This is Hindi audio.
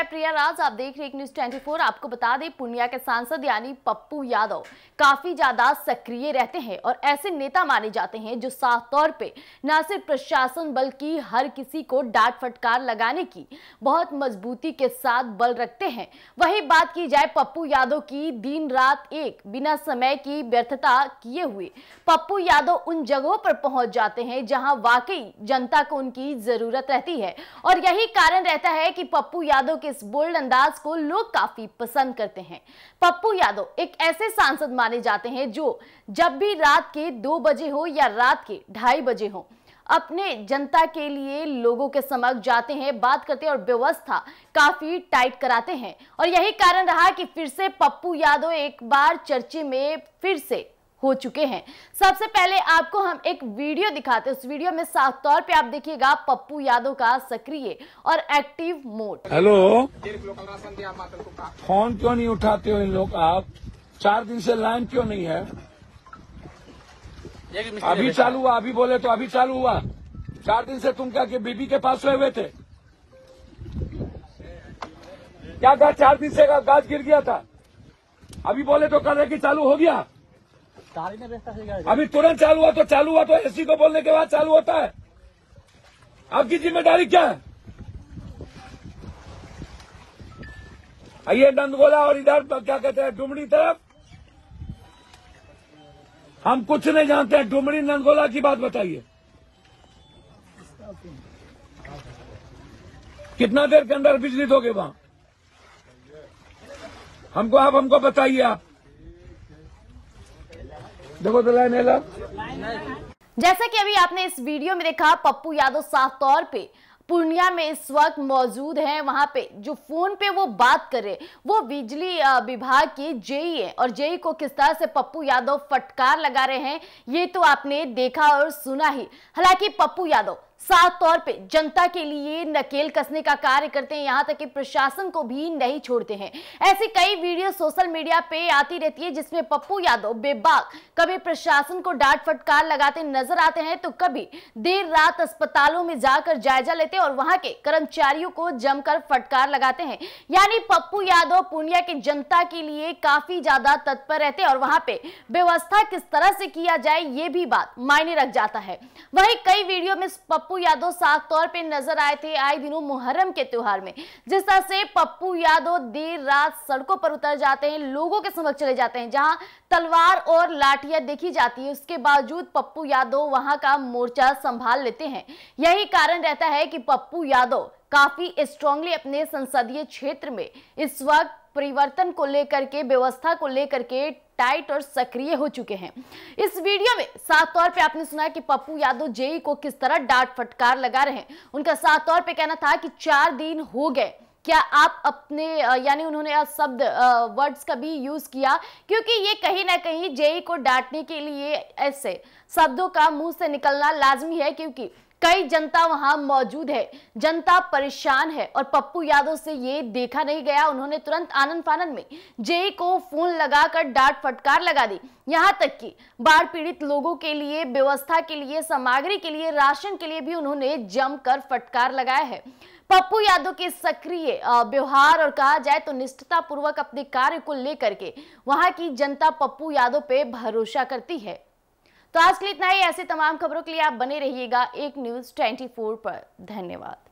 मैं प्रिया राज आप देख रहे हैं न्यूज 24 आपको बता दें पूर्णिया के सांसद यानी पप्पू यादव काफी ज्यादा सक्रिय रहते हैं और ऐसे नेता माने जाते हैं जो साफ तौर पे न सिर्फ प्रशासन बल्कि हर किसी को डांट फटकार लगाने की बहुत मजबूती के साथ बल रखते हैं वही बात की जाए पप्पू यादव की दिन रात एक बिना समय की व्यर्थता किए हुए पप्पू यादव उन जगहों पर पहुंच जाते हैं जहां वाकई जनता को उनकी जरूरत रहती है और यही कारण रहता है कि पप्पू यादव के इस बोल्ड अंदाज को लोग काफी पसंद करते हैं पप्पू यादव एक ऐसे सांसद माने जाते हैं जो जब भी रात के दो बजे हो या रात के ढाई बजे हो अपने जनता के लिए लोगों के समक्ष जाते हैं बात करते हैं और व्यवस्था काफी टाइट कराते हैं और यही कारण रहा कि फिर से पप्पू यादव एक बार चर्चे में फिर से हो चुके हैं सबसे पहले आपको हम एक वीडियो दिखाते हैं उस वीडियो में साफ तौर पे आप देखिएगा पप्पू यादव का सक्रिय और एक्टिव मोड हेलो फोन क्यों नहीं उठाते हो इन लोग आप चार दिन से लाइन क्यों नहीं है अभी चालू हुआ अभी बोले तो अभी चालू हुआ चार दिन से तुम क्या के बीबी के पास सोए हुए थे क्या कहा चार दिन से गाज गिर गया था अभी बोले तो कल रहे कि चालू हो गया अभी तुरंत चालू हुआ तो चालू हुआ तो एसी को बोलने के बाद चालू होता है आपकी जिम्मेदारी क्या है आइए नंदगोला और इधर तो क्या कहते हैं डुमड़ी तरफ हम कुछ नहीं जानते हैं डुमड़ी नंदगोला की बात बताइए कितना देर के अंदर बिजली दोगे वहां हमको आप हमको बताइए आप देखो तो लाइन जैसा कि अभी आपने इस वीडियो में देखा पप्पू यादव साफ तौर पे पूर्णिया में इस वक्त मौजूद हैं वहाँ पे जो फ़ोन पे वो बात कर रहे वो बिजली विभाग के जेई है और जेई को किस तरह से पप्पू यादव फटकार लगा रहे हैं ये तो आपने देखा और सुना ही हालांकि पप्पू यादव साफ तौर पे जनता के लिए नकेल कसने का कार्य करते हैं यहाँ तक कि प्रशासन को भी नहीं छोड़ते हैं ऐसे कई वीडियो सोशल मीडिया पे आती रहती है जिसमें पप्पू यादव बेबाक कभी प्रशासन को डांट फटकार लगाते नजर आते हैं तो कभी देर रात अस्पतालों में जाकर जायजा लेते हैं और वहां के कर्मचारियों को जमकर फटकार लगाते हैं यानी पप्पू यादव पूर्णिया की जनता के लिए काफी ज्यादा तत्पर रहते और वहां पे व्यवस्था किस तरह से किया जाए ये भी बात मायने रख जाता है वही कई वीडियो में पप्पू पप्पू यादव साफ तौर पे नजर आए थे आए दिनों मुहर्रम के त्योहार में जिस तरह से पप्पू यादव देर रात सड़कों पर उतर जाते हैं लोगों के समक्ष चले जाते हैं जहां तलवार और लाठियां देखी जाती है उसके बावजूद पप्पू यादव वहां का मोर्चा संभाल लेते हैं यही कारण रहता है कि पप्पू यादव काफी स्ट्रांगली अपने संसदीय क्षेत्र में इस वक्त परिवर्तन को लेकर के व्यवस्था को लेकर के टाइट और सक्रिय हो चुके हैं इस वीडियो में साफ तौर पे आपने सुना कि पप्पू यादव जेई को किस तरह डांट फटकार लगा रहे हैं उनका साफ तौर पे कहना था कि चार दिन हो गए क्या आप अपने यानी उन्होंने शब्द वर्ड्स का भी यूज किया क्योंकि ये कहीं ना कहीं जेई को डांटने के लिए ऐसे शब्दों का मुंह से निकलना लाजमी है क्योंकि कई जनता वहां मौजूद है जनता परेशान है और पप्पू यादव से ये देखा नहीं गया उन्होंने तुरंत आनंद फानंद में जे को फोन लगाकर डांट फटकार लगा दी यहाँ तक कि बाढ़ पीड़ित लोगों के लिए व्यवस्था के लिए सामग्री के लिए राशन के लिए भी उन्होंने जमकर फटकार लगाया है पप्पू यादव के सक्रिय व्यवहार और कहा जाए तो निष्ठता पूर्वक अपने कार्य को लेकर के वहां की जनता पप्पू यादव पे भरोसा करती है तो आज के लिए इतना ही ऐसे तमाम खबरों के लिए आप बने रहिएगा एक न्यूज ट्वेंटी पर धन्यवाद